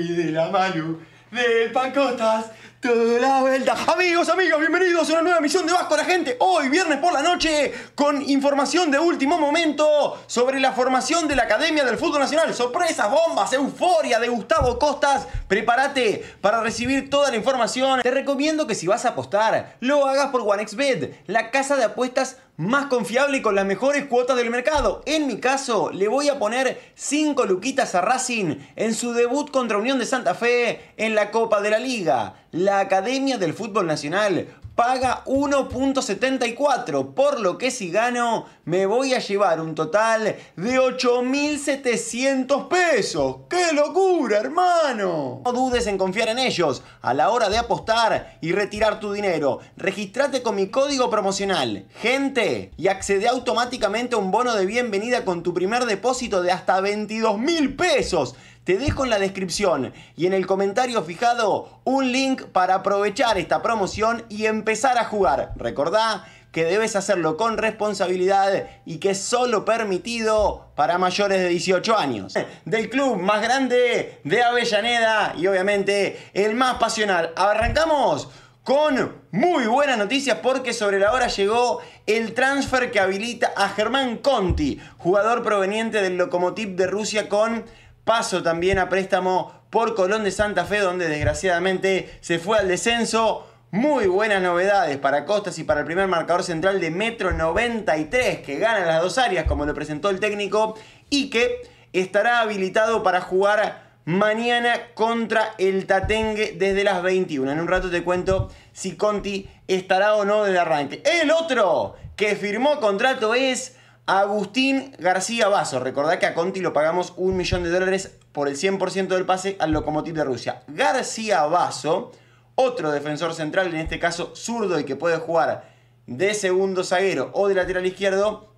y de la mano de Pancotas la vuelta. Amigos, bienvenidos a una nueva misión de Vasco la Gente. Hoy, viernes por la noche, con información de último momento sobre la formación de la Academia del Fútbol Nacional. Sorpresas, bombas, euforia de Gustavo Costas. Prepárate para recibir toda la información. Te recomiendo que si vas a apostar, lo hagas por OneXBet, la casa de apuestas más confiable y con las mejores cuotas del mercado. En mi caso, le voy a poner 5 luquitas a Racing en su debut contra Unión de Santa Fe en la Copa de la Liga la Academia del Fútbol Nacional paga 1.74, por lo que si gano me voy a llevar un total de 8.700 pesos. ¡Qué locura, hermano! No dudes en confiar en ellos a la hora de apostar y retirar tu dinero. Regístrate con mi código promocional, gente, y accede automáticamente a un bono de bienvenida con tu primer depósito de hasta 22.000 pesos. Te dejo en la descripción y en el comentario fijado un link para aprovechar esta promoción y empezar a jugar. Recordá que debes hacerlo con responsabilidad y que es solo permitido para mayores de 18 años. Del club más grande de Avellaneda y obviamente el más pasional. Arrancamos con muy buenas noticias porque sobre la hora llegó el transfer que habilita a Germán Conti, jugador proveniente del Lokomotiv de Rusia con paso también a préstamo por Colón de Santa Fe, donde desgraciadamente se fue al descenso. Muy buenas novedades para Costas y para el primer marcador central de Metro 93, que gana las dos áreas, como lo presentó el técnico, y que estará habilitado para jugar mañana contra el Tatengue desde las 21. En un rato te cuento si Conti estará o no del arranque. El otro que firmó contrato es Agustín García Vaso, recordad que a Conti lo pagamos un millón de dólares por el 100% del pase al Lokomotiv de Rusia. García Vaso, otro defensor central, en este caso zurdo y que puede jugar de segundo zaguero o de lateral izquierdo,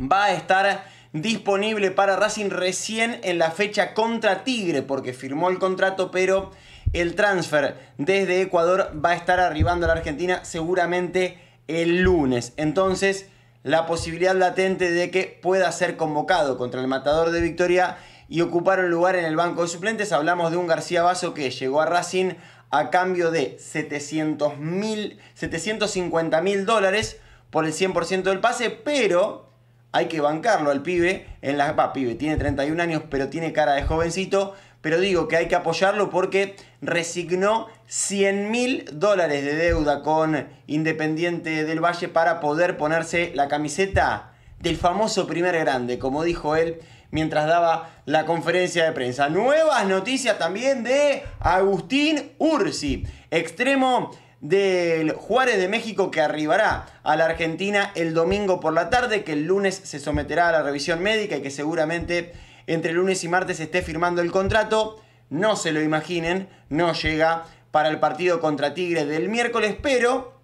va a estar disponible para Racing recién en la fecha contra Tigre, porque firmó el contrato, pero el transfer desde Ecuador va a estar arribando a la Argentina seguramente el lunes. Entonces, la posibilidad latente de que pueda ser convocado contra el matador de Victoria y ocupar un lugar en el banco de suplentes. Hablamos de un García Basso que llegó a Racing a cambio de 750 mil dólares por el 100% del pase, pero hay que bancarlo al pibe. En la, pibe tiene 31 años, pero tiene cara de jovencito pero digo que hay que apoyarlo porque resignó 100 mil dólares de deuda con Independiente del Valle para poder ponerse la camiseta del famoso primer grande, como dijo él mientras daba la conferencia de prensa. Nuevas noticias también de Agustín Ursi, extremo del Juárez de México que arribará a la Argentina el domingo por la tarde, que el lunes se someterá a la revisión médica y que seguramente entre lunes y martes esté firmando el contrato. No se lo imaginen, no llega para el partido contra Tigre del miércoles, pero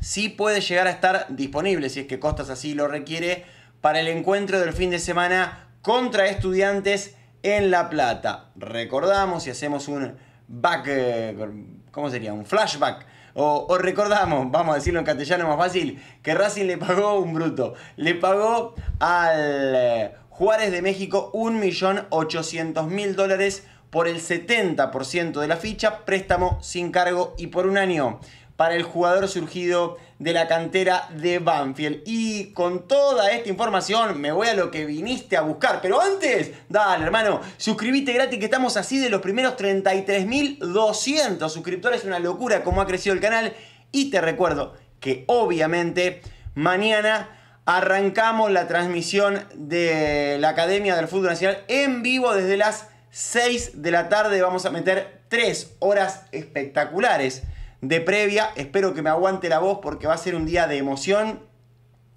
sí puede llegar a estar disponible, si es que Costas así lo requiere, para el encuentro del fin de semana contra estudiantes en La Plata. Recordamos y hacemos un back, eh, ¿cómo sería? Un flashback. O, o, recordamos, vamos a decirlo en castellano más fácil, que Racing le pagó un bruto. Le pagó al eh, Juárez de México 1.800.000 dólares por el 70% de la ficha, préstamo sin cargo y por un año para el jugador surgido de la cantera de Banfield. Y con toda esta información me voy a lo que viniste a buscar. Pero antes, dale hermano, suscríbete gratis que estamos así de los primeros 33.200 suscriptores. Una locura como ha crecido el canal. Y te recuerdo que obviamente mañana Arrancamos la transmisión de la Academia del Fútbol Nacional en vivo desde las 6 de la tarde. Vamos a meter 3 horas espectaculares de previa. Espero que me aguante la voz porque va a ser un día de emoción,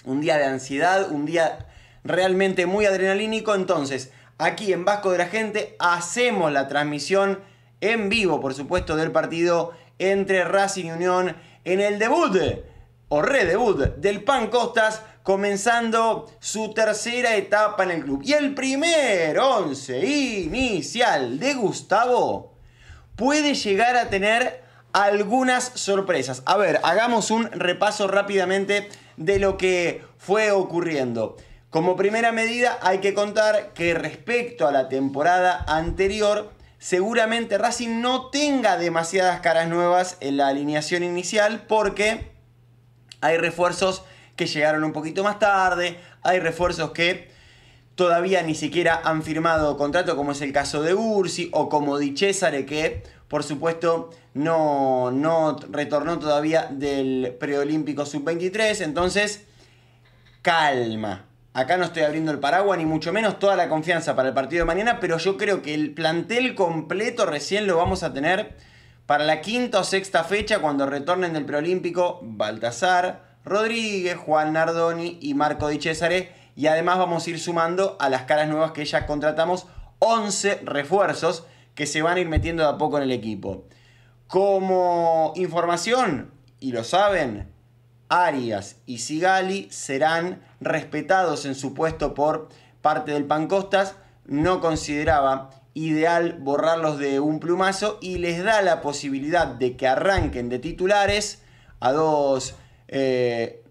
un día de ansiedad, un día realmente muy adrenalínico. Entonces, aquí en Vasco de la Gente hacemos la transmisión en vivo, por supuesto, del partido entre Racing y Unión en el debut o redebut del Pan Costas comenzando su tercera etapa en el club. Y el primer 11 inicial de Gustavo puede llegar a tener algunas sorpresas. A ver, hagamos un repaso rápidamente de lo que fue ocurriendo. Como primera medida hay que contar que respecto a la temporada anterior, seguramente Racing no tenga demasiadas caras nuevas en la alineación inicial porque hay refuerzos que llegaron un poquito más tarde, hay refuerzos que todavía ni siquiera han firmado contrato, como es el caso de Ursi o como Di César, que por supuesto no, no retornó todavía del preolímpico sub-23. Entonces, calma. Acá no estoy abriendo el paraguas, ni mucho menos toda la confianza para el partido de mañana, pero yo creo que el plantel completo recién lo vamos a tener para la quinta o sexta fecha, cuando retornen del preolímpico Baltasar, Rodríguez, Juan Nardoni y Marco Di Cesare. Y además vamos a ir sumando a las caras nuevas que ya contratamos 11 refuerzos que se van a ir metiendo de a poco en el equipo. Como información, y lo saben, Arias y Sigali serán respetados en su puesto por parte del Pancostas. No consideraba ideal borrarlos de un plumazo y les da la posibilidad de que arranquen de titulares a dos eh,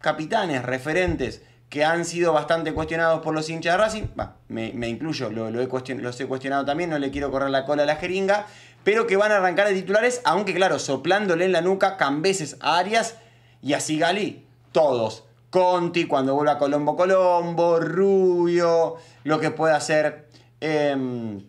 capitanes, referentes que han sido bastante cuestionados por los hinchas de Racing, me, incluyo, lo, los he cuestionado también, no le quiero correr la cola a la jeringa, pero que van a arrancar de titulares, aunque claro, soplándole en la nuca Cambeses Arias y a Sigali, todos. Conti, cuando vuelva Colombo Colombo, Rubio, lo que pueda hacer em,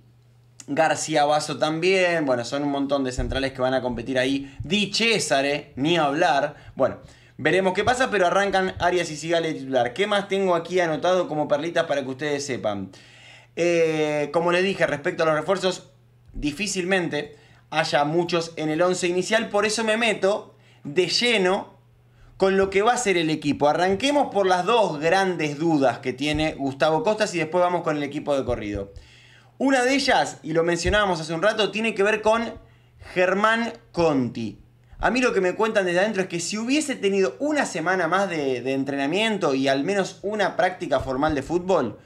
García Basso también. Bueno, son un montón de centrales que van a competir ahí. Di César, ni hablar. Bueno, veremos qué pasa, pero arrancan Arias y Sigale titular. ¿Qué más tengo aquí anotado como perlitas para que ustedes sepan? Eh, como les dije, respecto a los refuerzos, difícilmente haya muchos en el 11 inicial. Por eso me meto de lleno con lo que va a ser el equipo. Arranquemos por las dos grandes dudas que tiene Gustavo Costas y después vamos con el equipo de corrido. Una de ellas, y lo mencionábamos hace un rato, tiene que ver con Germán Conti. A mí lo que me cuentan desde adentro es que si hubiese tenido una semana más de, entrenamiento y al menos una práctica formal de fútbol,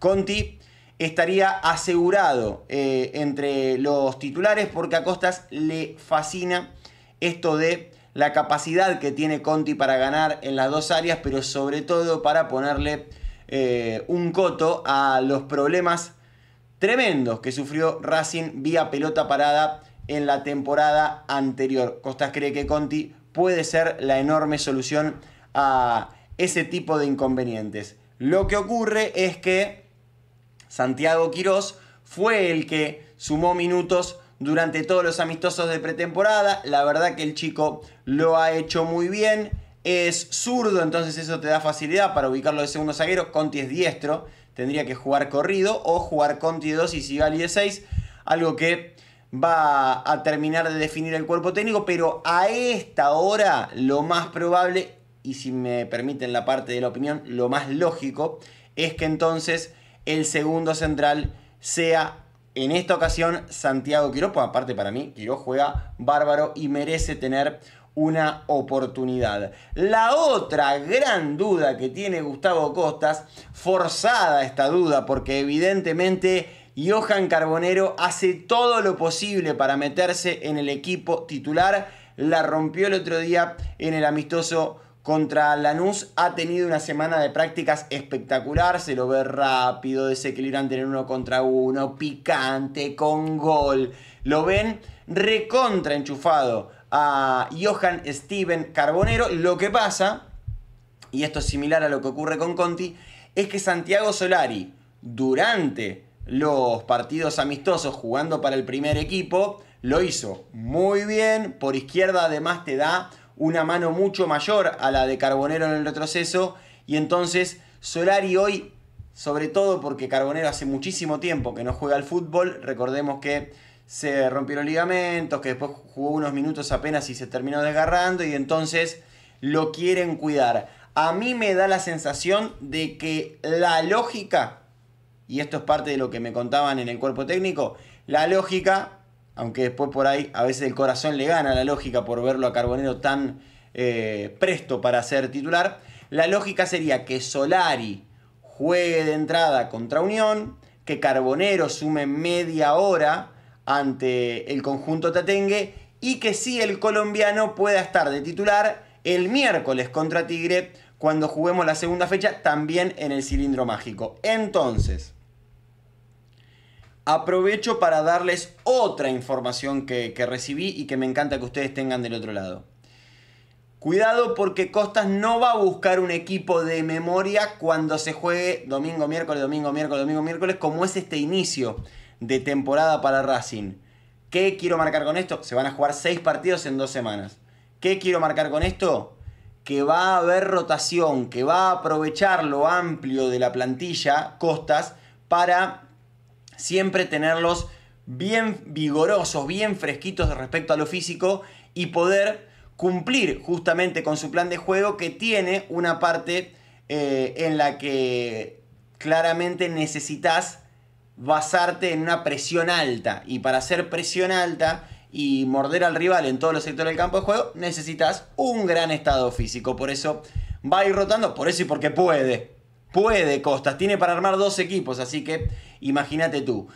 Conti estaría asegurado eh, entre los titulares porque a Costas le fascina esto de la capacidad que tiene Conti para ganar en las dos áreas, pero sobre todo para ponerle eh, un coto a los problemas tremendos que sufrió Racing vía pelota parada en la temporada anterior. Costas cree que Conti puede ser la enorme solución a ese tipo de inconvenientes. Lo que ocurre es que Santiago Quirós fue el que sumó minutos durante todos los amistosos de pretemporada. La verdad que el chico lo ha hecho muy bien. Es zurdo, entonces eso te da facilidad para ubicarlo de segundo zaguero. Conti es diestro, tendría que jugar corrido o jugar Conti de 2 y Sigali de 6. Algo que va a terminar de definir el cuerpo técnico, pero a esta hora lo más probable, y si me permiten la parte de la opinión, lo más lógico, es que entonces el segundo central sea en esta ocasión Santiago Quiroz, aparte para mí Quiroz juega bárbaro y merece tener una oportunidad. La otra gran duda que tiene Gustavo Costas, forzada esta duda porque evidentemente Johan Carbonero hace todo lo posible para meterse en el equipo titular, la rompió el otro día en el amistoso contra Lanús ha tenido una semana de prácticas espectacular, se lo ve rápido, desequilibrante en uno contra uno, picante, con gol. Lo ven recontra enchufado a Johan Steven Carbonero. Lo que pasa, y esto es similar a lo que ocurre con Conti, es que Santiago Solari, durante los partidos amistosos jugando para el primer equipo, lo hizo muy bien. Por izquierda además te da una mano mucho mayor a la de Carbonero en el retroceso. Y entonces Solari hoy, sobre todo porque Carbonero hace muchísimo tiempo que no juega al fútbol, recordemos que se rompió ligamentos, que después jugó unos minutos apenas y se terminó desgarrando y entonces lo quieren cuidar. A mí me da la sensación de que la lógica, y esto es parte de lo que me contaban en el cuerpo técnico, la lógica, aunque después por ahí a veces el corazón le gana la lógica por verlo a Carbonero tan eh, presto para ser titular, la lógica sería que Solari juegue de entrada contra Unión, que Carbonero sume media hora, ante el conjunto tatengue y que si el colombiano pueda estar de titular el miércoles contra Tigre cuando juguemos la segunda fecha también en el cilindro mágico. Entonces, aprovecho para darles otra información que, que recibí y que me encanta que ustedes tengan del otro lado. Cuidado porque Costas no va a buscar un equipo de memoria cuando se juegue domingo, miércoles, domingo, miércoles, domingo, miércoles, como es este inicio de temporada para Racing. ¿Qué quiero marcar con esto? Se van a jugar seis partidos en dos semanas. ¿Qué quiero marcar con esto? Que va a haber rotación, que va a aprovechar lo amplio de la plantilla, costas, para siempre tenerlos bien vigorosos, bien fresquitos respecto a lo físico y poder cumplir justamente con su plan de juego que tiene una parte eh, en la que claramente necesitas basarte en una presión alta. Y para hacer presión alta y morder al rival en todos los sectores del campo de juego, necesitas un gran estado físico. Por eso va a ir rotando, por eso y porque puede. Puede Costas, tiene para armar dos equipos, así que imagínate tú.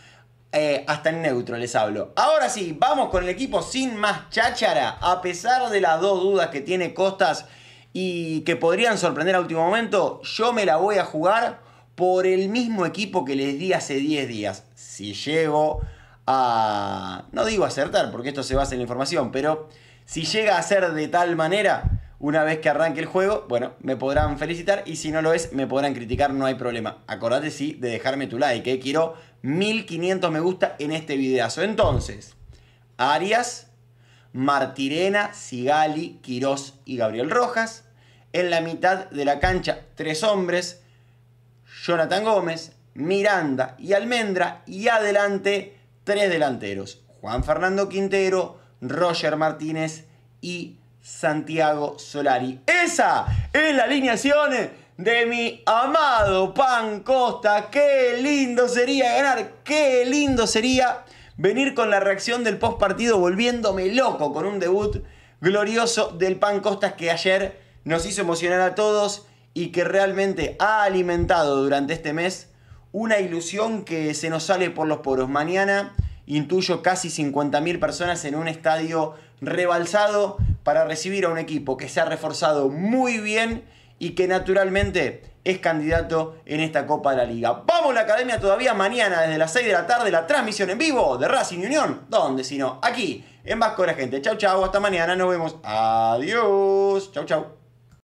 Eh, hasta en neutro les hablo. Ahora sí, vamos con el equipo sin más cháchara. A pesar de las dos dudas que tiene Costas y que podrían sorprender a último momento, yo me la voy a jugar por el mismo equipo que les di hace 10 días. Si llego a, no digo acertar, porque esto se basa en la información, pero si llega a ser de tal manera, una vez que arranque el juego, bueno, me podrán felicitar y si no lo es, me podrán criticar, no hay problema. Acordate, sí, de dejarme tu like, que eh, quiero 1500 me gusta en este videazo. Entonces, Arias, Martirena, Sigali, Quirós y Gabriel Rojas. En la mitad de la cancha, tres hombres. Jonathan Gómez, Miranda y Almendra y adelante tres delanteros, Juan Fernando Quintero, Roger Martínez y Santiago Solari. Esa es la alineación de mi amado Pan Costa. Qué lindo sería ganar, qué lindo sería venir con la reacción del post partido volviéndome loco con un debut glorioso del Pan Costa que ayer nos hizo emocionar a todos y que realmente ha alimentado durante este mes una ilusión que se nos sale por los poros. Mañana intuyo casi 50.000 personas en un estadio rebalsado para recibir a un equipo que se ha reforzado muy bien y que naturalmente es candidato en esta Copa de la Liga. Vamos a la academia todavía mañana desde las 6 de la tarde, la transmisión en vivo de Racing Unión. ¿Dónde si no? Aquí, en Vasco la Gente. Chau, chau, hasta mañana, nos vemos. Adiós. Chau, chau.